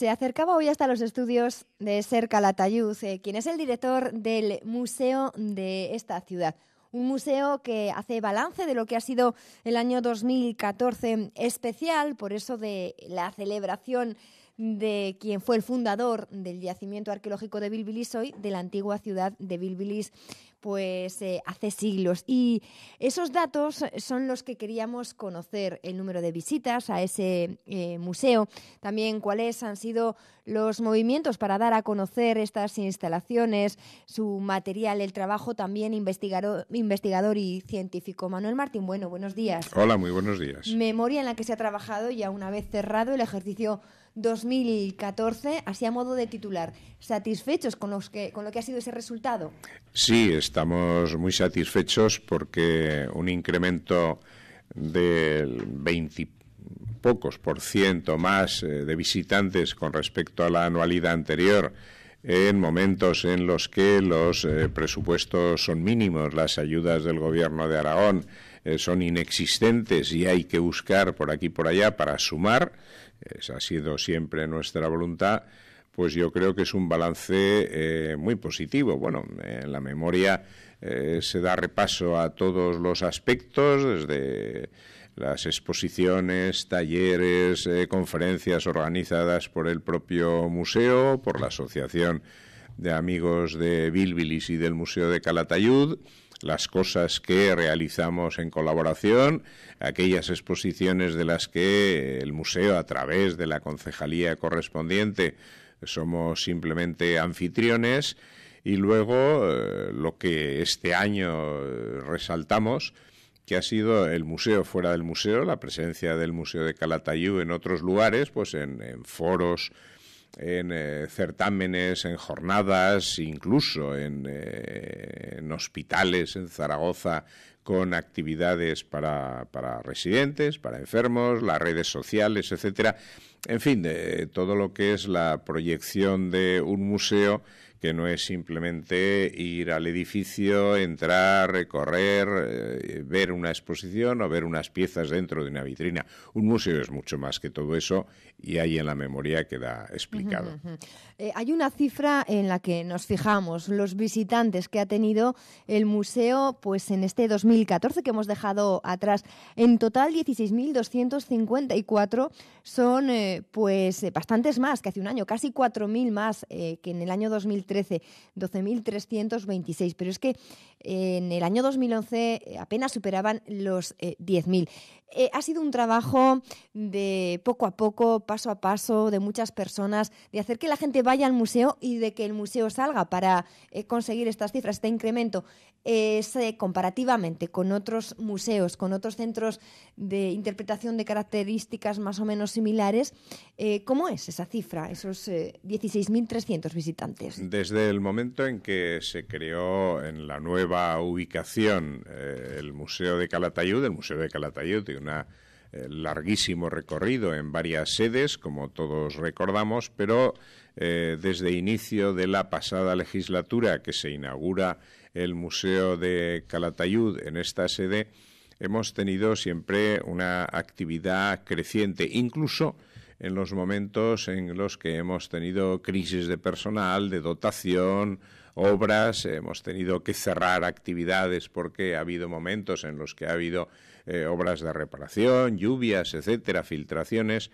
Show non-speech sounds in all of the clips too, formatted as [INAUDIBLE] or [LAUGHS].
se acercaba hoy hasta los estudios de Ser Calatayud, eh, quien es el director del museo de esta ciudad. Un museo que hace balance de lo que ha sido el año 2014 especial, por eso de la celebración de quien fue el fundador del yacimiento arqueológico de Bilbilis-Hoy, de la antigua ciudad de Bilbilis pues eh, hace siglos. Y esos datos son los que queríamos conocer, el número de visitas a ese eh, museo, también cuáles han sido los movimientos para dar a conocer estas instalaciones, su material, el trabajo también investigador, investigador y científico. Manuel Martín, bueno, buenos días. Hola, muy buenos días. Memoria en la que se ha trabajado ya una vez cerrado el ejercicio 2014, así a modo de titular. ¿Satisfechos con, los que, con lo que ha sido ese resultado? Sí, estamos muy satisfechos porque un incremento del 20 pocos por ciento más eh, de visitantes con respecto a la anualidad anterior en momentos en los que los eh, presupuestos son mínimos, las ayudas del gobierno de Aragón, eh, son inexistentes y hay que buscar por aquí y por allá para sumar, esa ha sido siempre nuestra voluntad, pues yo creo que es un balance eh, muy positivo. Bueno, en la memoria eh, se da repaso a todos los aspectos, desde las exposiciones, talleres, conferencias organizadas por el propio museo, por la Asociación de Amigos de Bilbilis y del Museo de Calatayud, las cosas que realizamos en colaboración, aquellas exposiciones de las que el museo, a través de la concejalía correspondiente, somos simplemente anfitriones. Y luego eh, lo que este año eh, resaltamos, que ha sido el museo fuera del museo, la presencia del Museo de Calatayú en otros lugares, pues en foros en eh, certámenes, en jornadas, incluso eh, en, hospitales en Zaragoza con actividades para, residentes, para enfermos, las redes sociales, etcétera. En fin, todo lo que es la proyección de un museo que no es simplemente ir al edificio, entrar, recorrer, eh, ver una exposición o ver unas piezas dentro de una vitrina. Un museo es mucho más que todo eso y ahí en la memoria queda explicado. Eh, hay una cifra en la que nos fijamos, los visitantes que ha tenido el museo pues en este 2014 que hemos dejado atrás. En total 16.254 son eh, pues eh, bastantes más que hace un año, casi 4.000 más que en el año 2013, 12.326. Pero es que en el año 2011 eh, apenas superaban los 10.000. Eh, eh, ha sido un trabajo de poco a poco, paso a paso, de muchas personas, de hacer que la gente vaya al museo y de que el museo salga para conseguir estas cifras, este incremento. comparativamente con otros museos, con otros centros de interpretación de características más o menos similares, ¿cómo es esa cifra, esos 16.300 visitantes? Desde el momento en que se creó en la nueva ubicación eh, el Museo de Calatayud. El Museo de Calatayud tiene una eh, larguísimo recorrido en varias sedes, como todos recordamos, pero eh, desde inicio de la pasada legislatura que se inaugura el Museo de Calatayud en esta sede, hemos tenido siempre una actividad creciente, incluso en los momentos en los que hemos tenido crisis de personal, de dotación, obras, hemos tenido que cerrar actividades porque ha habido momentos en los que ha habido eh, obras de reparación, lluvias, etcétera, filtraciones,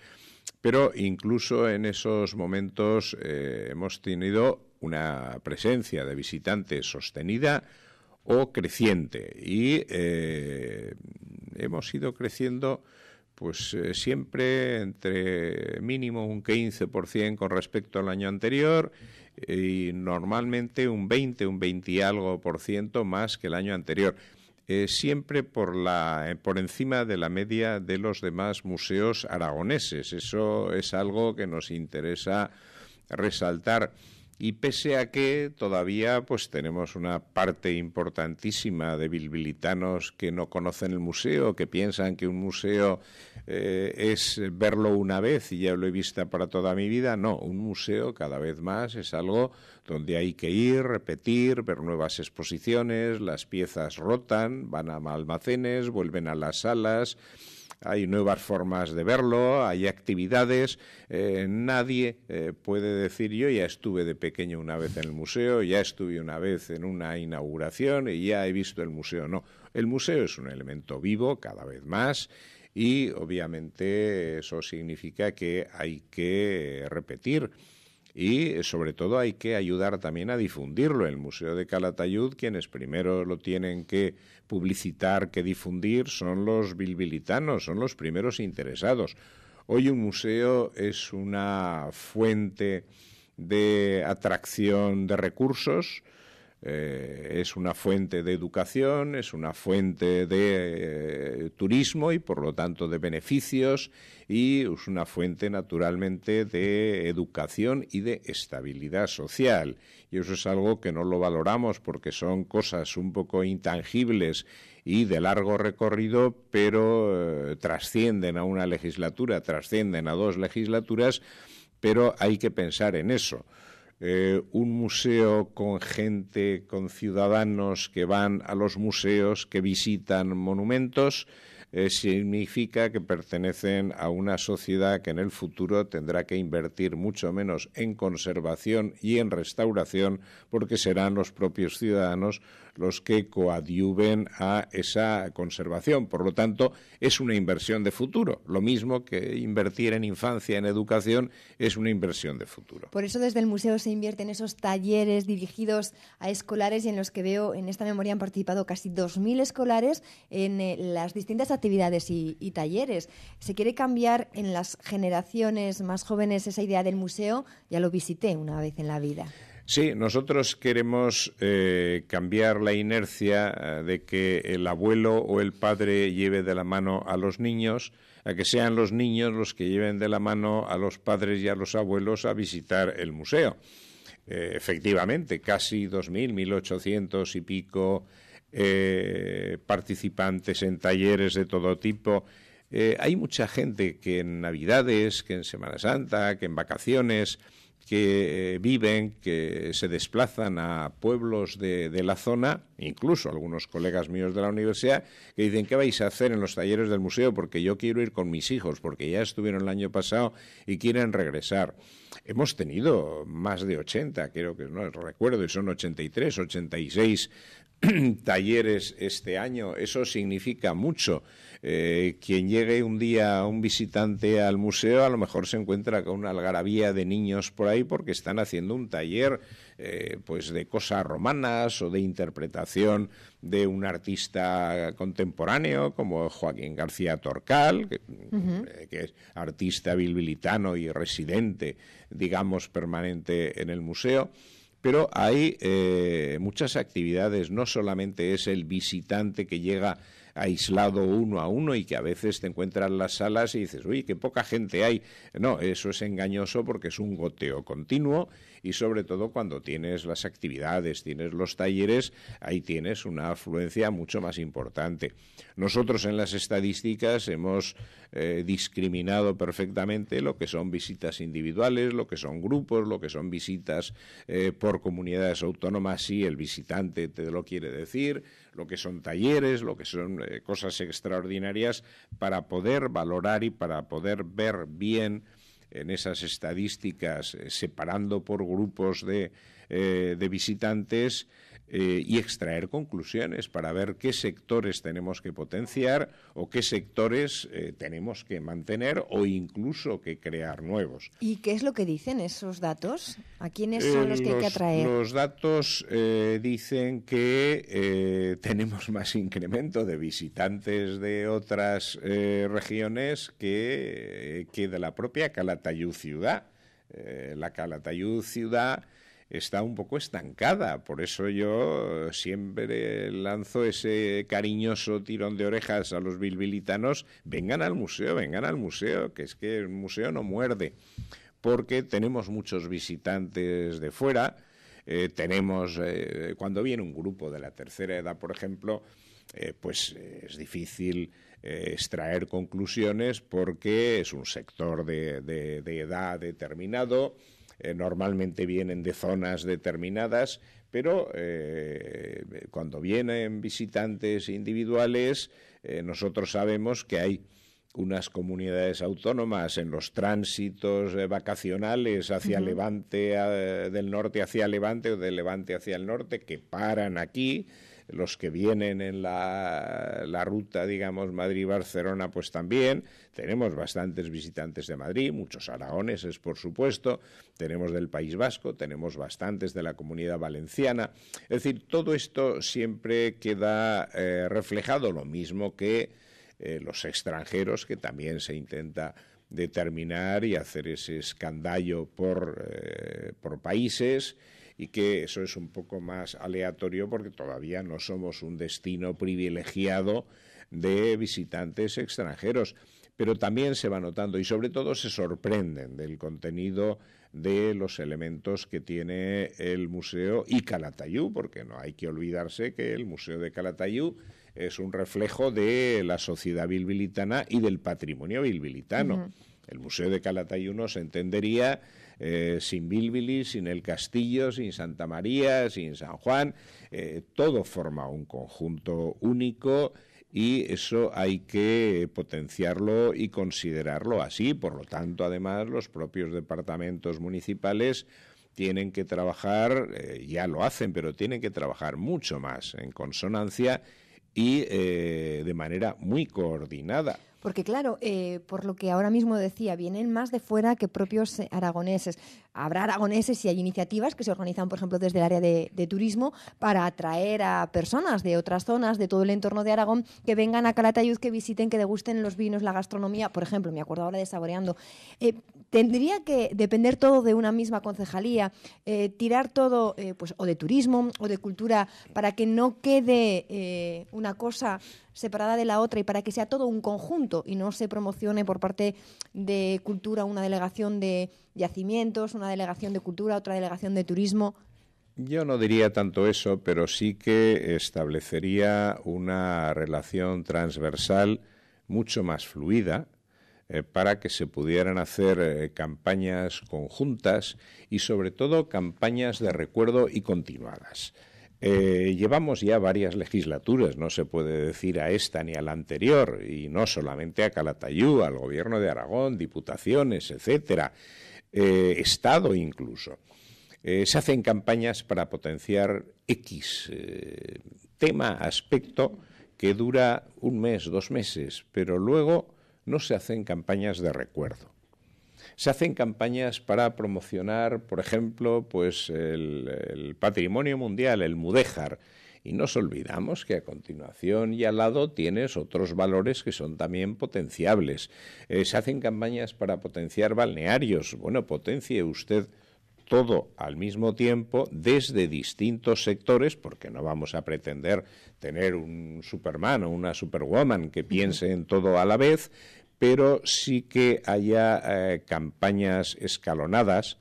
pero incluso en esos momentos eh, hemos tenido una presencia de visitantes sostenida o creciente y eh, hemos ido creciendo pues eh, siempre entre mínimo un 15% con respecto al año anterior y normalmente un 20, un 20 y algo por ciento más que el año anterior. Eh, siempre por, la, eh, por encima de la media de los demás museos aragoneses. Eso es algo que nos interesa resaltar y pese a que todavía pues tenemos una parte importantísima de bilbilitanos que no conocen el museo, que piensan que un museo eh, es verlo una vez y ya lo he visto para toda mi vida, no, un museo cada vez más es algo donde hay que ir, repetir, ver nuevas exposiciones, las piezas rotan, van a almacenes, vuelven a las salas, hay nuevas formas de verlo, hay actividades. Eh, nadie eh, puede decir yo ya estuve de pequeño una vez en el museo, ya estuve una vez en una inauguración y ya he visto el museo. No, el museo es un elemento vivo cada vez más y obviamente eso significa que hay que repetir y eh, sobre todo hay que ayudar también a difundirlo. El Museo de Calatayud, quienes primero lo tienen que publicitar, que difundir, son los bilbilitanos, son los primeros interesados. Hoy un museo es una fuente de atracción de recursos, eh, es una fuente de educación, es una fuente de eh, turismo y por lo tanto de beneficios y es una fuente naturalmente de educación y de estabilidad social. Y eso es algo que no lo valoramos porque son cosas un poco intangibles y de largo recorrido, pero eh, trascienden a una legislatura, trascienden a dos legislaturas, pero hay que pensar en eso. Eh, un museo con gente, con ciudadanos que van a los museos, que visitan monumentos, eh, significa que pertenecen a una sociedad que en el futuro tendrá que invertir mucho menos en conservación y en restauración porque serán los propios ciudadanos los que coadyuven a esa conservación. Por lo tanto, es una inversión de futuro. Lo mismo que invertir en infancia, en educación, es una inversión de futuro. Por eso desde el museo se invierte en esos talleres dirigidos a escolares y en los que veo en esta memoria han participado casi 2.000 escolares en eh, las distintas actividades y talleres. Se quiere cambiar en las generaciones más jóvenes esa idea del museo. Ya lo visité una vez en la vida. Sí, nosotros queremos eh, cambiar la inercia eh, de que el abuelo o el padre lleve de la mano a los niños, a que sean los niños los que lleven de la mano a los padres y a los abuelos a visitar el museo. Eh, efectivamente, casi 2.000, 1.800 y pico participantes en talleres de todo tipo. hay mucha gente que en Navidades, que en Semana Santa, que en vacaciones que eh, viven, que se desplazan a pueblos de, la zona, incluso algunos colegas míos de la universidad, que dicen, ¿qué vais a hacer en los talleres del museo? Porque yo quiero ir con mis hijos, porque ya estuvieron el año pasado y quieren regresar. Hemos tenido más de 80, creo que no recuerdo, y son 83, 86 [CLEARS THROAT] talleres este año. Eso significa mucho. Eh, quien llegue un día un visitante al museo a lo mejor se encuentra con una algarabía de niños por ahí porque están haciendo un taller eh, pues de cosas romanas o de interpretación de un artista contemporáneo como Joaquín García Torcal, que eh, es artista bilbilitano y residente, digamos, permanente en el museo pero hay eh, muchas actividades, no solamente es el visitante que llega aislado uno a uno y que a veces te encuentras en las salas y dices, uy, qué poca gente hay. No, eso es engañoso porque es un goteo continuo y sobre todo cuando tienes las actividades, tienes los talleres, ahí tienes una afluencia mucho más importante. Nosotros en las estadísticas hemos eh, discriminado perfectamente lo que son visitas individuales, lo que son grupos, lo que son visitas eh, por comunidades autónomas, si el visitante te lo quiere decir, lo que son talleres, lo que son eh, cosas extraordinarias para poder valorar y para poder ver bien en esas estadísticas, eh, separando por grupos de eh, de visitantes eh, y extraer conclusiones para ver qué sectores tenemos que potenciar o qué sectores eh, tenemos que mantener o incluso que crear nuevos. ¿Y qué es lo que dicen esos datos? ¿A quiénes son los que hay que atraer? Los datos dicen que [LAUGHS] tenemos más incremento de visitantes de otras regiones que, que, de la propia Calatayud ciudad. la Calatayud ciudad está un poco estancada. Por eso yo siempre lanzo ese cariñoso tirón de orejas a los bilbilitanos, vengan al museo, vengan al museo, que es que el museo no muerde, porque tenemos muchos visitantes de fuera, eh, tenemos, eh, cuando viene un grupo de la tercera edad, por ejemplo, eh, pues es difícil extraer conclusiones porque es un sector de edad determinado, eh, normalmente vienen de zonas determinadas, pero eh, cuando vienen visitantes individuales, eh, nosotros sabemos que hay unas comunidades autónomas en los tránsitos vacacionales hacia Levante, del norte hacia Levante o de Levante hacia el norte, que paran aquí los que vienen en la, la ruta, digamos, Madrid-Barcelona, pues también. Tenemos bastantes visitantes de Madrid, muchos aragoneses, por supuesto, tenemos del País Vasco, tenemos bastantes de la comunidad valenciana. Es decir, todo esto siempre queda eh, reflejado, lo mismo que eh, los extranjeros, que también se intenta determinar y hacer ese escandallo por, eh, por países y que eso es un poco más aleatorio porque todavía no somos un destino privilegiado de visitantes extranjeros pero también se va notando y sobre todo se sorprenden del contenido de los elementos que tiene el museo y Calatayú, porque no hay que olvidarse que el museo de Calatayú es un reflejo de la sociedad bilbilitana y del patrimonio bilbilitano. El museo de Calatayú no se entendería eh, sin Bilbili, sin El Castillo, sin Santa María, sin San Juan, eh, todo forma un conjunto único y eso hay que potenciarlo y considerarlo así. Por lo tanto, además, los propios departamentos municipales tienen que trabajar, eh, ya lo hacen, pero tienen que trabajar mucho más en consonancia y de manera muy coordinada. Porque claro, eh, por lo que ahora mismo decía, vienen más de fuera que propios eh, aragoneses. Habrá aragoneses y hay iniciativas que se organizan, por ejemplo, desde el área de, turismo para atraer a personas de otras zonas, de todo el entorno de Aragón, que vengan a Calatayud, que visiten, que degusten los vinos, la gastronomía, por ejemplo, me acuerdo ahora de Saboreando. Eh, tendría que depender todo de una misma concejalía, eh, tirar todo eh, pues, o de turismo o de cultura para que no quede eh, una cosa separada de la otra y para que sea todo un conjunto y no se promocione por parte de cultura una delegación de yacimientos, una delegación de cultura, otra delegación de turismo. Yo no diría tanto eso, pero sí que establecería una relación transversal mucho más fluida eh, para que se pudieran hacer eh, campañas conjuntas y sobre todo campañas de recuerdo y continuadas. Eh, llevamos ya varias legislaturas, no se puede decir a esta ni a la anterior, y no solamente a Calatayú, al gobierno de Aragón, diputaciones, etcétera, Estado incluso. se hacen campañas para potenciar X tema, aspecto, que dura un mes, dos meses, pero luego no se hacen campañas de recuerdo. Se hacen campañas para promocionar, por ejemplo, pues el, patrimonio mundial, el mudéjar, y nos olvidamos que a continuación y al lado tienes otros valores que son también potenciables. Eh, se hacen campañas para potenciar balnearios. Bueno, potencie usted todo al mismo tiempo desde distintos sectores, porque no vamos a pretender tener un Superman o una Superwoman que piense en todo a la vez, pero sí que haya eh, campañas escalonadas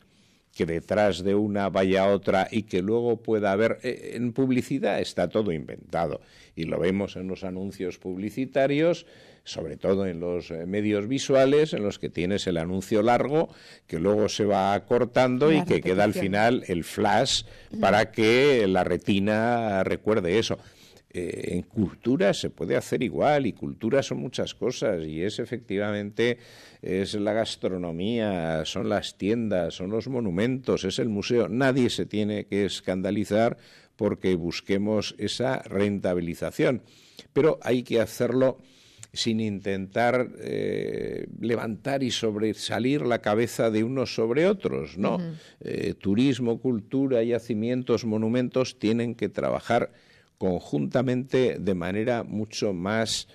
que detrás de una vaya otra y que luego pueda haber eh, en publicidad está todo inventado y lo vemos en los anuncios publicitarios sobre todo en los eh, medios visuales en los que tienes el anuncio largo que luego se va cortando y que queda al final el flash para que la retina recuerde eso eh, en cultura se puede hacer igual y cultura son muchas cosas y es efectivamente es la gastronomía, son las tiendas, son los monumentos, es el museo. Nadie se tiene que escandalizar porque busquemos esa rentabilización, pero hay que hacerlo sin intentar eh, levantar y sobresalir la cabeza de unos sobre otros, ¿no? Eh, turismo, cultura, yacimientos, monumentos tienen que trabajar conjuntamente de manera mucho más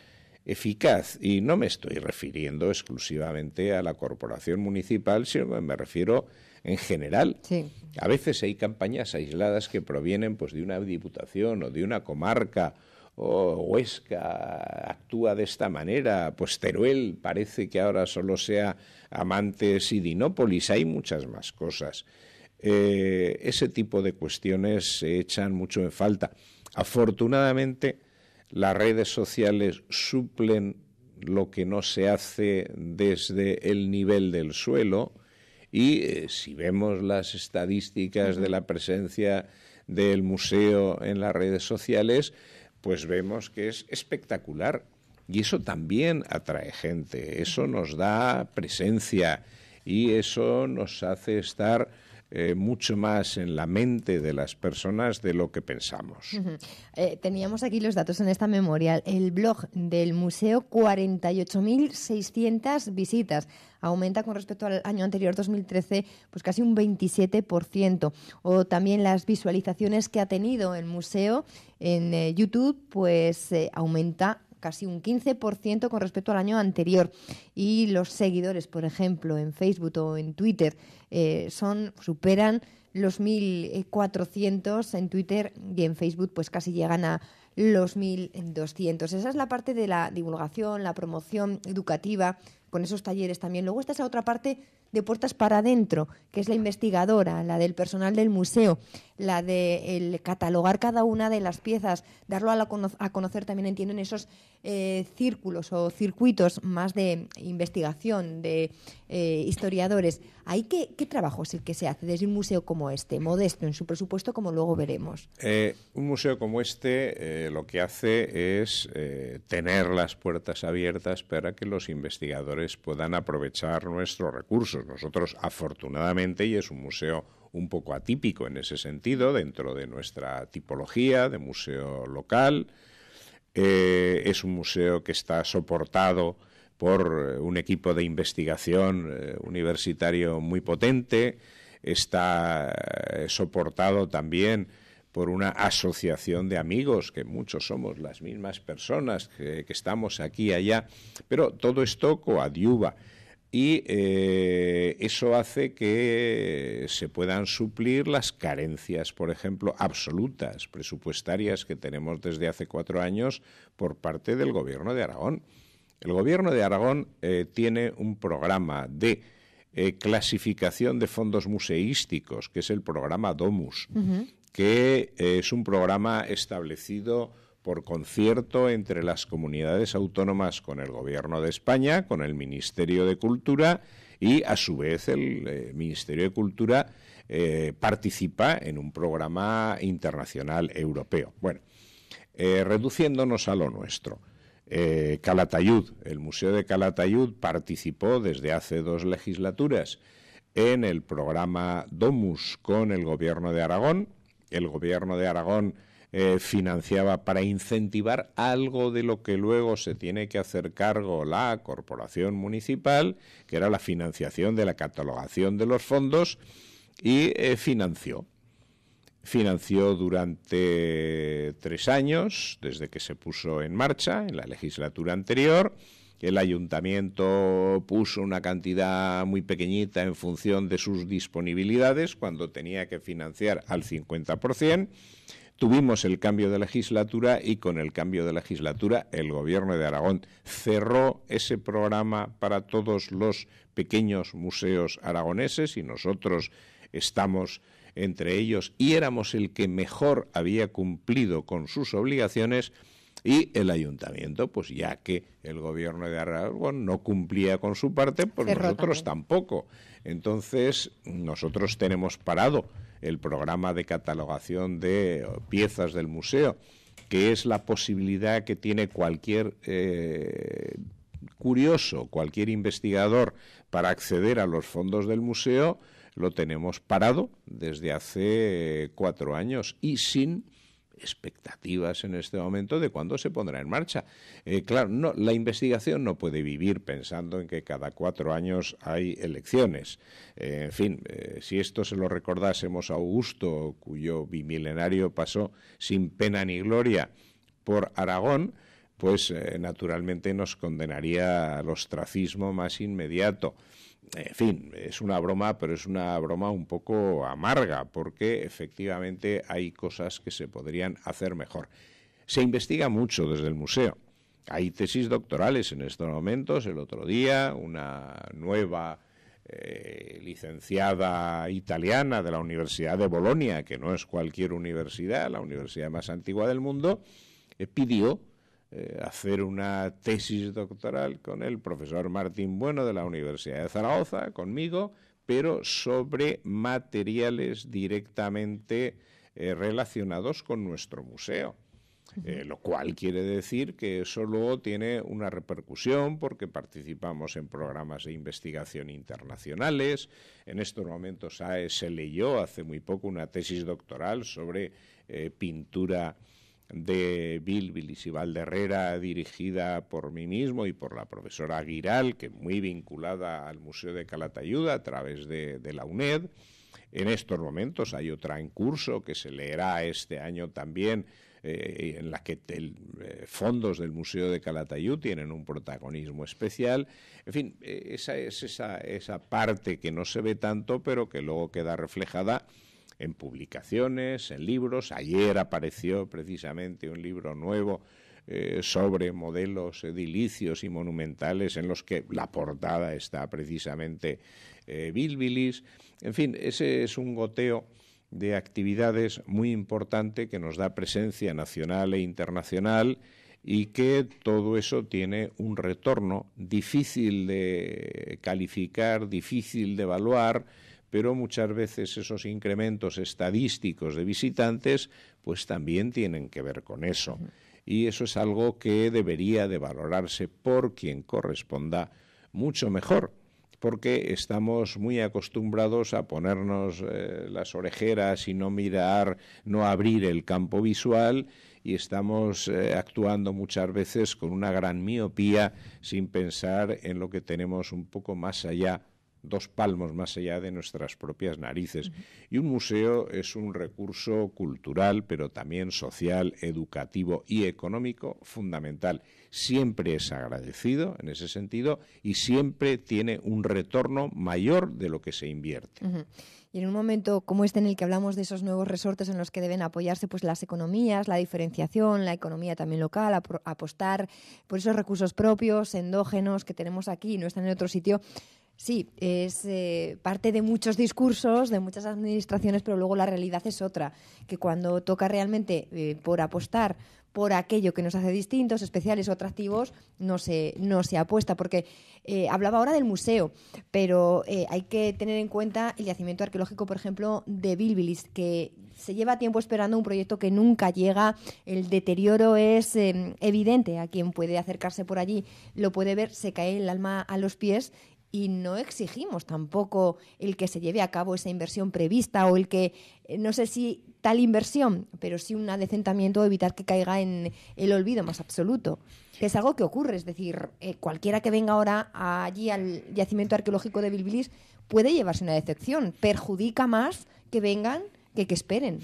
eficaz. Y no me estoy refiriendo exclusivamente a la corporación municipal, sino me refiero en general. A veces hay campañas aisladas que provienen pues, de una diputación o de una comarca. O Huesca actúa de esta manera, pues Teruel parece que ahora solo sea amantes y Dinópolis, hay muchas más cosas. Eh, ese tipo de cuestiones se echan mucho en falta. Afortunadamente, las redes sociales suplen lo que no se hace desde el nivel del suelo y eh, si vemos las estadísticas de la presencia del museo en las redes sociales, pues vemos que es espectacular. Y eso también atrae gente, eso nos da presencia y eso nos hace estar eh, mucho más en la mente de las personas de lo que pensamos. Eh, teníamos aquí los datos en esta memoria. El blog del museo, 48.600 visitas. Aumenta con respecto al año anterior, 2013, pues casi un 27%. O también las visualizaciones que ha tenido el museo en eh, YouTube, pues aumenta casi un 15% con respecto al año anterior. Y los seguidores, por ejemplo, en Facebook o en Twitter, eh, son superan los 1.400 en Twitter y en Facebook, pues casi llegan a los 1.200. Esa es la parte de la divulgación, la promoción educativa con esos talleres también. Luego está esa otra parte de puertas para adentro, que es la investigadora, la del personal del museo, la de el catalogar cada una de las piezas, darlo a, la a conocer también, entienden esos eh, círculos o circuitos más de investigación, de eh, historiadores qué, trabajo es el que se hace desde un museo como este, modesto en su presupuesto, como luego veremos? Eh, un museo como este eh, lo que hace es eh, tener las puertas abiertas para que los investigadores puedan aprovechar nuestros recursos. Nosotros, afortunadamente, y es un museo un poco atípico en ese sentido, dentro de nuestra tipología de museo local, es un museo que está soportado por eh, un equipo de investigación eh, universitario muy potente, está eh, soportado también por una asociación de amigos, que muchos somos las mismas personas que, estamos aquí y allá, pero todo esto coadyuva y eso hace que se puedan suplir las carencias, por ejemplo, absolutas presupuestarias que tenemos desde hace cuatro años por parte del Gobierno de Aragón. El gobierno de Aragón eh, tiene un programa de eh, clasificación de fondos museísticos, que es el programa Domus, que eh, es un programa establecido por concierto entre las comunidades autónomas con el Gobierno de España, con el Ministerio de Cultura y, a su vez, el Ministerio de Cultura participa en un programa internacional europeo. Bueno, reduciéndonos a lo nuestro. Eh, Calatayud, el Museo de Calatayud participó desde hace dos legislaturas en el programa Domus con el Gobierno de Aragón. El Gobierno de Aragón eh, financiaba para incentivar algo de lo que luego se tiene que hacer cargo la corporación municipal, que era la financiación de la catalogación de los fondos, y eh, financió financió durante tres años, desde que se puso en marcha en la legislatura anterior. El ayuntamiento puso una cantidad muy pequeñita en función de sus disponibilidades cuando tenía que financiar al 50%. Tuvimos el cambio de legislatura y con el cambio de legislatura el gobierno de Aragón cerró ese programa para todos los pequeños museos aragoneses y nosotros estamos entre ellos y éramos el que mejor había cumplido con sus obligaciones y el ayuntamiento, pues ya que el gobierno de Aragón no cumplía con su parte, pues nosotros tampoco. Entonces, nosotros tenemos parado el programa de catalogación de piezas del museo, que es la posibilidad que tiene cualquier eh, curioso, cualquier investigador para acceder a los fondos del museo lo tenemos parado desde hace eh, cuatro años y sin expectativas en este momento de cuándo se pondrá en marcha. Eh, claro, no, la investigación no puede vivir pensando en que cada cuatro años hay elecciones. Eh, en fin, si esto se lo recordásemos a Augusto, cuyo bimilenario pasó sin pena ni gloria por Aragón, pues naturalmente nos condenaría al ostracismo más inmediato. En fin, es una broma, pero es una broma un poco amarga, porque efectivamente hay cosas que se podrían hacer mejor. Se investiga mucho desde el museo. Hay tesis doctorales en estos momentos. El otro día, una nueva eh, licenciada italiana de la Universidad de Bolonia, que no es cualquier universidad, la universidad más antigua del mundo, eh, pidió eh, hacer una tesis doctoral con el profesor Martín Bueno de la Universidad de Zaragoza, conmigo, pero sobre materiales directamente eh, relacionados con nuestro museo. Eh, lo cual quiere decir que eso luego tiene una repercusión porque participamos en programas de investigación internacionales. En estos momentos se leyó hace muy poco una tesis doctoral sobre pintura de Bilbilis y Herrera, dirigida por mí mismo y por la profesora Aguiral, que muy vinculada al Museo de Calatayuda a través de, la UNED. En estos momentos hay otra en curso que se leerá este año también, eh, en la que el, eh, fondos del Museo de Calatayud tienen un protagonismo especial. En fin, eh, esa es esa parte que no se ve tanto, pero que luego queda reflejada en publicaciones, en libros. Ayer apareció precisamente un libro nuevo eh, sobre modelos eh, edilicios y monumentales en los que la portada está precisamente eh, Bilbilis. En fin, ese es un goteo de actividades muy importante que nos da presencia nacional e internacional y que todo eso tiene un retorno difícil de calificar, difícil de evaluar, pero muchas veces esos incrementos estadísticos de visitantes pues también tienen que ver con eso. Y eso es algo que debería de valorarse por quien corresponda mucho mejor, porque estamos muy acostumbrados a ponernos eh, las orejeras y no mirar, no abrir el campo visual y estamos eh, actuando muchas veces con una gran miopía sin pensar en lo que tenemos un poco más allá dos palmos más allá de nuestras propias narices. Y un museo es un recurso cultural, pero también social, educativo y económico fundamental. Siempre es agradecido en ese sentido y siempre tiene un retorno mayor de lo que se invierte. Y en un momento como este en el que hablamos de esos nuevos resortes en los que deben apoyarse pues las economías, la diferenciación, la economía también local, apostar por esos recursos propios, endógenos que tenemos aquí y no están en otro sitio, Sí, es eh, parte de muchos discursos, de muchas administraciones, pero luego la realidad es otra, que cuando toca realmente eh, por apostar por aquello que nos hace distintos, especiales o atractivos, no se, no se apuesta. Porque eh, hablaba ahora del museo, pero hay que tener en cuenta el yacimiento arqueológico, por ejemplo, de Bilbilis, que se lleva tiempo esperando un proyecto que nunca llega. El deterioro es evidente. A quien puede acercarse por allí lo puede ver, se cae el alma a los pies y no exigimos tampoco el que se lleve a cabo esa inversión prevista o el que, eh, no sé si tal inversión, pero sí un adecentamiento, evitar que caiga en el olvido más absoluto. Que es algo que ocurre, es decir, eh, cualquiera que venga ahora allí al yacimiento arqueológico de Bilbilis puede llevarse una decepción, perjudica más que vengan que que esperen.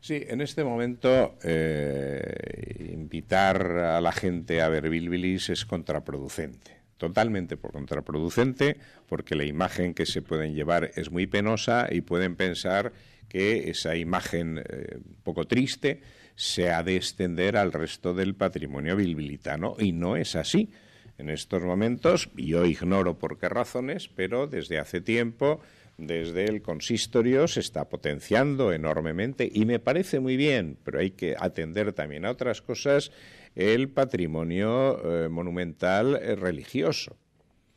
Sí, en este momento eh, invitar a la gente a ver Bilbilis es contraproducente totalmente por contraproducente, porque la imagen que se pueden llevar es muy penosa y pueden pensar que esa imagen eh, poco triste se ha de extender al resto del patrimonio bilbilitano y no es así. En estos momentos, yo ignoro por qué razones, pero desde hace tiempo, desde el consistorio, se está potenciando enormemente y me parece muy bien, pero hay que atender también a otras cosas el patrimonio eh, monumental eh, religioso.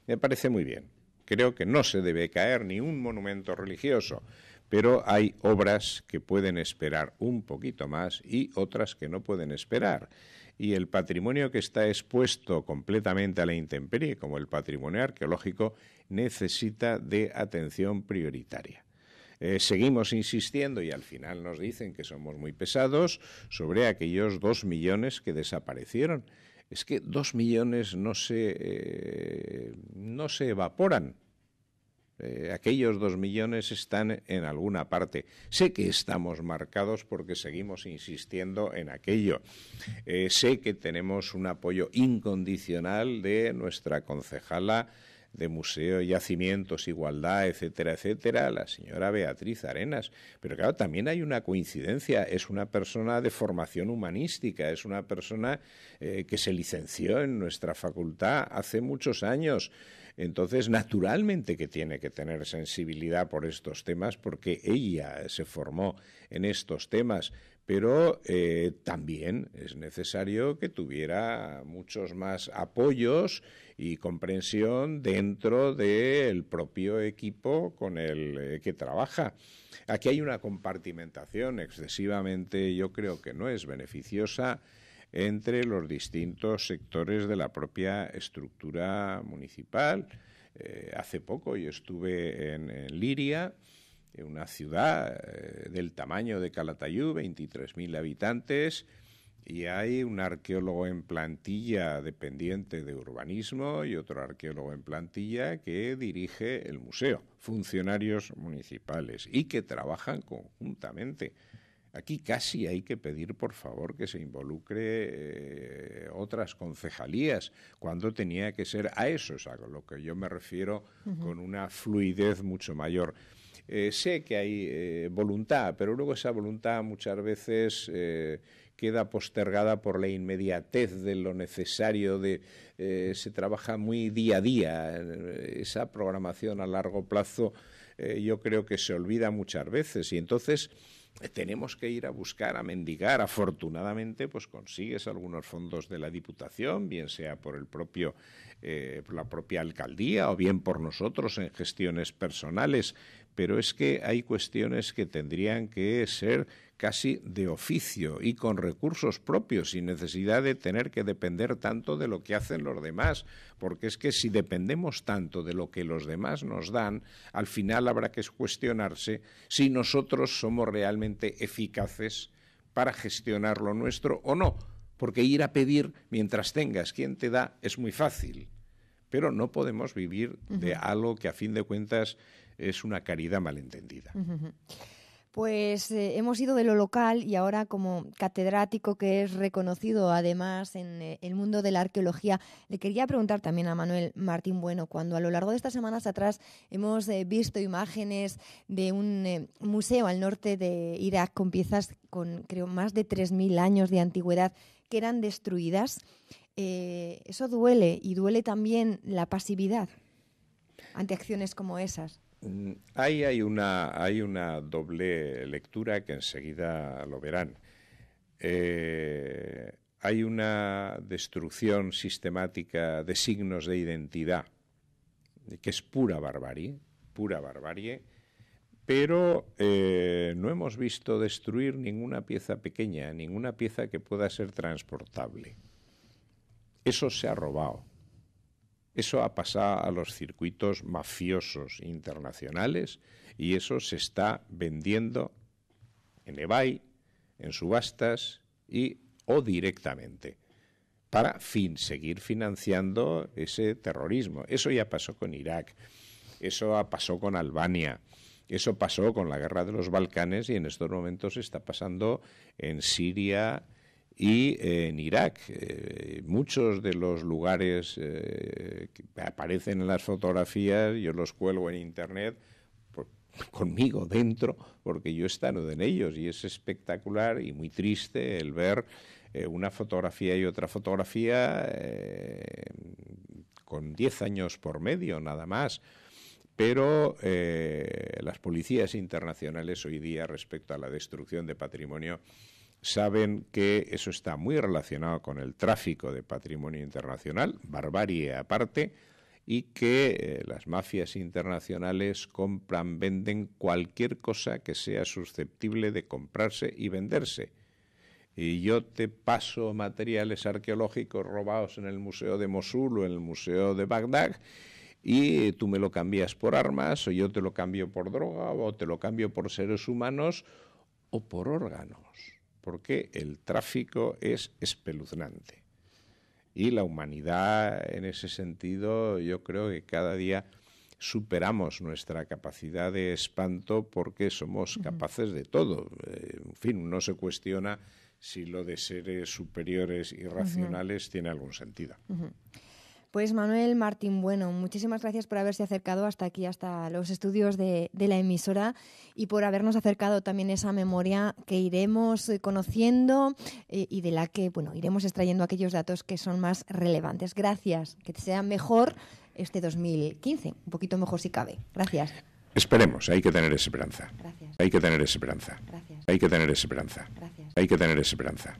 Me parece muy bien. Creo que no se debe caer ni un monumento religioso, pero hay obras que pueden esperar un poquito más y otras que no pueden esperar. Y el patrimonio que está expuesto completamente a la intemperie, como el patrimonio arqueológico, necesita de atención prioritaria. Eh, seguimos insistiendo y al final nos dicen que somos muy pesados sobre aquellos dos millones que desaparecieron. Es que dos millones no se, eh, no se evaporan. Eh, aquellos dos millones están en alguna parte. Sé que estamos marcados porque seguimos insistiendo en aquello. sé que tenemos un apoyo incondicional de nuestra concejala de Museo Yacimientos, Igualdad, etcétera, etcétera, la señora Beatriz Arenas. Pero claro, también hay una coincidencia, es una persona de formación humanística, es una persona eh, que se licenció en nuestra facultad hace muchos años. Entonces, naturalmente que tiene que tener sensibilidad por estos temas, porque ella se formó en estos temas, pero eh, también es necesario que tuviera muchos más apoyos y comprensión dentro del propio equipo con el eh, que trabaja. Aquí hay una compartimentación excesivamente, yo creo que no es beneficiosa entre los distintos sectores de la propia estructura municipal. Eh, hace poco yo estuve en, Liria, una ciudad eh, del tamaño de calatayú 23.000 habitantes, y hay un arqueólogo en plantilla dependiente de urbanismo y otro arqueólogo en plantilla que dirige el museo, funcionarios municipales y que trabajan conjuntamente. Aquí casi hay que pedir, por favor, que se involucre eh, otras concejalías, cuando tenía que ser a eso, a lo que yo me refiero con una fluidez mucho mayor. Eh, sé que hay eh, voluntad, pero luego esa voluntad muchas veces queda postergada por la inmediatez de lo necesario, de, eh, se trabaja muy día a día, eh, esa programación a largo plazo eh, yo creo que se olvida muchas veces y entonces tenemos que ir a buscar, a mendigar. Afortunadamente, pues consigues algunos fondos de la Diputación, bien sea por el propio, por la propia alcaldía o bien por nosotros en gestiones personales pero es que hay cuestiones que tendrían que ser casi de oficio y con recursos propios, sin necesidad de tener que depender tanto de lo que hacen los demás, porque es que si dependemos tanto de lo que los demás nos dan, al final habrá que cuestionarse si nosotros somos realmente eficaces para gestionar lo nuestro o no, porque ir a pedir mientras tengas quien te da es muy fácil, pero no podemos vivir de algo que a fin de cuentas es una caridad malentendida. Pues eh, hemos ido de lo local y ahora como catedrático que es reconocido además en eh, el mundo de la arqueología, le quería preguntar también a Manuel Martín Bueno, cuando a lo largo de estas semanas atrás hemos eh, visto imágenes de un museo al norte de Irak con piezas con creo más de 3.000 años de antigüedad que eran destruidas, eso duele y duele también la pasividad ante acciones como esas. Mm, ahí hay una, doble lectura que enseguida lo verán. Eh, hay una destrucción sistemática de signos de identidad, que es pura barbarie, pura barbarie, pero eh, no hemos visto destruir ninguna pieza pequeña, ninguna pieza que pueda ser transportable. Eso se ha robado. Eso ha pasado a los circuitos mafiosos internacionales y eso se está vendiendo en eBay, en subastas y o directamente para fin, seguir financiando ese terrorismo. Eso ya pasó con Irak, eso pasó con Albania, eso pasó con la guerra de los Balcanes y en estos momentos está pasando en Siria, y eh, en Irak. Eh, muchos de los lugares eh, que aparecen en las fotografías, yo los cuelgo en Internet [LAUGHS] conmigo dentro, porque yo he estado en ellos y es espectacular y muy triste el ver una fotografía y otra fotografía con 10 años por medio, nada más. Pero las policías internacionales hoy día respecto a la destrucción de patrimonio saben que eso está muy relacionado con el tráfico de patrimonio internacional, barbarie aparte, y que eh, las mafias internacionales compran, venden cualquier cosa que sea susceptible de comprarse y venderse. Y yo te paso materiales arqueológicos robados en el Museo de Mosul o en el Museo de Bagdad y tú me lo cambias por armas o yo te lo cambio por droga o te lo cambio por seres humanos o por órganos porque el tráfico es espeluznante. Y la humanidad, en ese sentido, yo creo que cada día superamos nuestra capacidad de espanto porque somos capaces de todo. Eh, en fin, no se cuestiona si lo de seres superiores y racionales tiene algún sentido. Pues Manuel Martín Bueno, muchísimas gracias por haberse acercado hasta aquí, hasta los estudios de, la emisora y por habernos acercado también esa memoria que iremos eh, conociendo eh, y de la que bueno, iremos extrayendo aquellos datos que son más relevantes. Gracias, que sea mejor este 2015, un poquito mejor si cabe. Gracias. Esperemos, hay que tener esperanza. Gracias. Hay que tener esperanza. Gracias. Hay que tener esperanza. Gracias. Hay que tener esperanza.